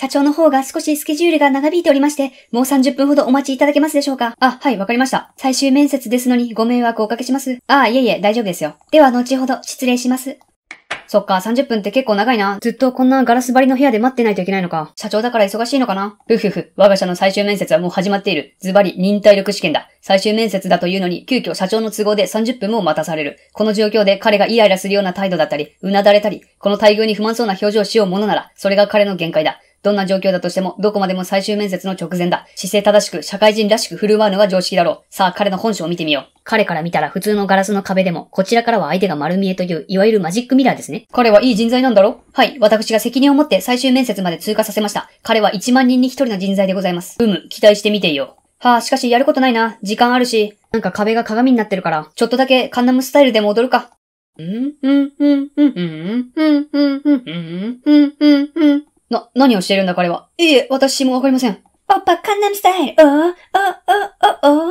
社長の方が少しスケジュールが長引いておりまして、もう30分ほどお待ちいただけますでしょうかあ、はい、わかりました。最終面接ですのにご迷惑をおかけします。あ、いえいえ、大丈夫ですよ。では、後ほど失礼します。そっか、30分って結構長いな。ずっとこんなガラス張りの部屋で待ってないといけないのか。社長だから忙しいのかなふふふ、我が社の最終面接はもう始まっている。ズバリ、忍耐力試験だ。最終面接だというのに、急遽社長の都合で30分も待たされる。この状況で彼がイライラするような態度だったり、うなだれたり、この待遇に不満そうな表情をしようものなら、それが彼の限界だ。どんな状況だとしても、どこまでも最終面接の直前だ。姿勢正しく、社会人らしく振る舞うのは常識だろう。さあ、彼の本性を見てみよう。彼から見たら普通のガラスの壁でも、こちらからは相手が丸見えという、いわゆるマジックミラーですね。彼はいい人材なんだろはい、私が責任を持って最終面接まで通過させました。彼は1万人に1人の人材でございます。うむ、期待してみていよ。はあ、しかしやることないな。時間あるし。なんか壁が鏡になってるから、ちょっとだけカンナムスタイルで戻るか。な、何をしているんだ彼は。いいえ、私もわかりません。おっぱ、カンナムスタイル、おー、おー、おー、おー、おー、おおー、おー、おー、おー、おー、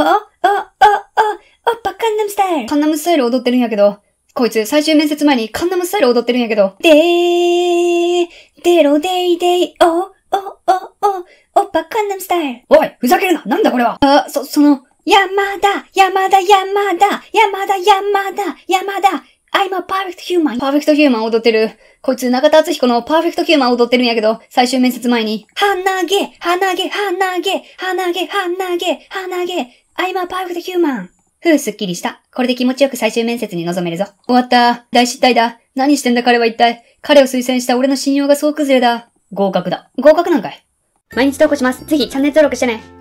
おおっぱ、カンナムスタイル。カンナムスタイル踊ってるんやけど、こいつ最終面接前にカンナムスタイル踊ってるんやけど。でー、デロデイデイ、おおおおおおっぱ、カンナムスタイル。おい、ふざけるななんだこれはあ、そ、その、山田、山田、山田、山田、山田、山田、I'm a perfect human. パーフェクトヒューマン踊ってる。こいつ中田敦彦のパーフェクトヒューマン踊ってるんやけど、最終面接前に、鼻毛、鼻毛、鼻毛、鼻毛、鼻毛、鼻毛、I'm a perfect human. ふう、すっきりした。これで気持ちよく最終面接に臨めるぞ。終わった。大失態だ。何してんだ彼は一体。彼を推薦した俺の信用が総崩れだ。合格だ。合格なんかい。毎日投稿します。ぜひチャンネル登録してね。